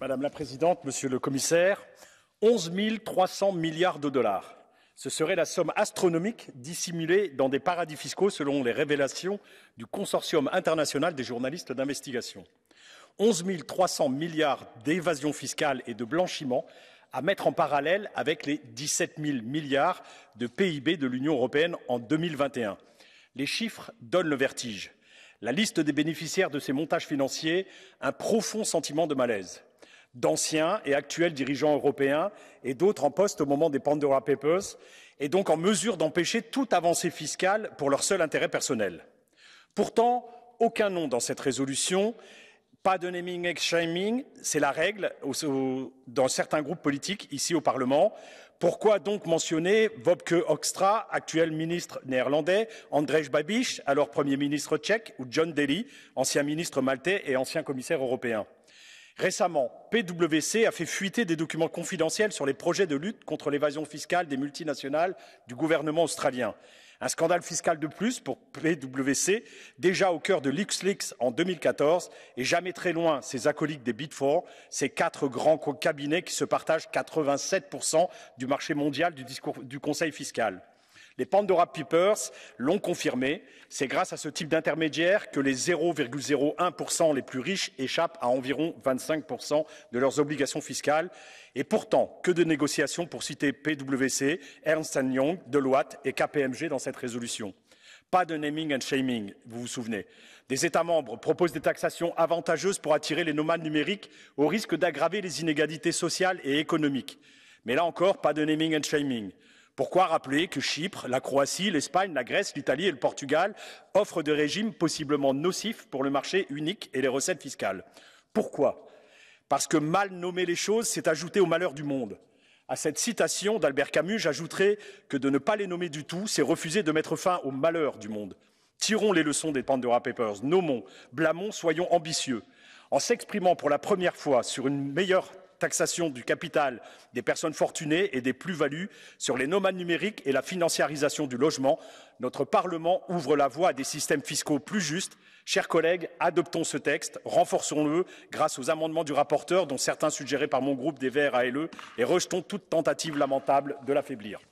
Madame la Présidente, Monsieur le Commissaire, 11 300 milliards de dollars. Ce serait la somme astronomique dissimulée dans des paradis fiscaux selon les révélations du Consortium international des journalistes d'investigation. 11 300 milliards d'évasion fiscale et de blanchiment à mettre en parallèle avec les 17 000 milliards de PIB de l'Union européenne en 2021. Les chiffres donnent le vertige. La liste des bénéficiaires de ces montages financiers, un profond sentiment de malaise d'anciens et actuels dirigeants européens et d'autres en poste au moment des Pandora Papers, et donc en mesure d'empêcher toute avancée fiscale pour leur seul intérêt personnel. Pourtant, aucun nom dans cette résolution, pas de naming and shaming, c'est la règle dans certains groupes politiques ici au Parlement. Pourquoi donc mentionner Vopke Hoekstra, actuel ministre néerlandais, Andrzej Babiš, alors Premier ministre tchèque, ou John Daly, ancien ministre maltais et ancien commissaire européen Récemment, PwC a fait fuiter des documents confidentiels sur les projets de lutte contre l'évasion fiscale des multinationales du gouvernement australien. Un scandale fiscal de plus pour PwC, déjà au cœur de LuxLeaks en 2014 et jamais très loin ses acolytes des Big Four, ces quatre grands cabinets qui se partagent 87% du marché mondial du conseil fiscal. Les Pandora Papers l'ont confirmé. C'est grâce à ce type d'intermédiaire que les 0,01% les plus riches échappent à environ 25% de leurs obligations fiscales. Et pourtant, que de négociations pour citer PwC, Ernst Young, Deloitte et KPMG dans cette résolution. Pas de naming and shaming, vous vous souvenez. Des États membres proposent des taxations avantageuses pour attirer les nomades numériques au risque d'aggraver les inégalités sociales et économiques. Mais là encore, pas de naming and shaming. Pourquoi rappeler que Chypre, la Croatie, l'Espagne, la Grèce, l'Italie et le Portugal offrent des régimes possiblement nocifs pour le marché unique et les recettes fiscales Pourquoi Parce que mal nommer les choses, c'est ajouter au malheur du monde. À cette citation d'Albert Camus, j'ajouterai que de ne pas les nommer du tout, c'est refuser de mettre fin au malheur du monde. Tirons les leçons des Pandora Papers, nommons, blâmons, soyons ambitieux. En s'exprimant pour la première fois sur une meilleure taxation du capital des personnes fortunées et des plus-values, sur les nomades numériques et la financiarisation du logement, notre Parlement ouvre la voie à des systèmes fiscaux plus justes. Chers collègues, adoptons ce texte, renforçons-le grâce aux amendements du rapporteur, dont certains suggérés par mon groupe des Verts ALE, et rejetons toute tentative lamentable de l'affaiblir.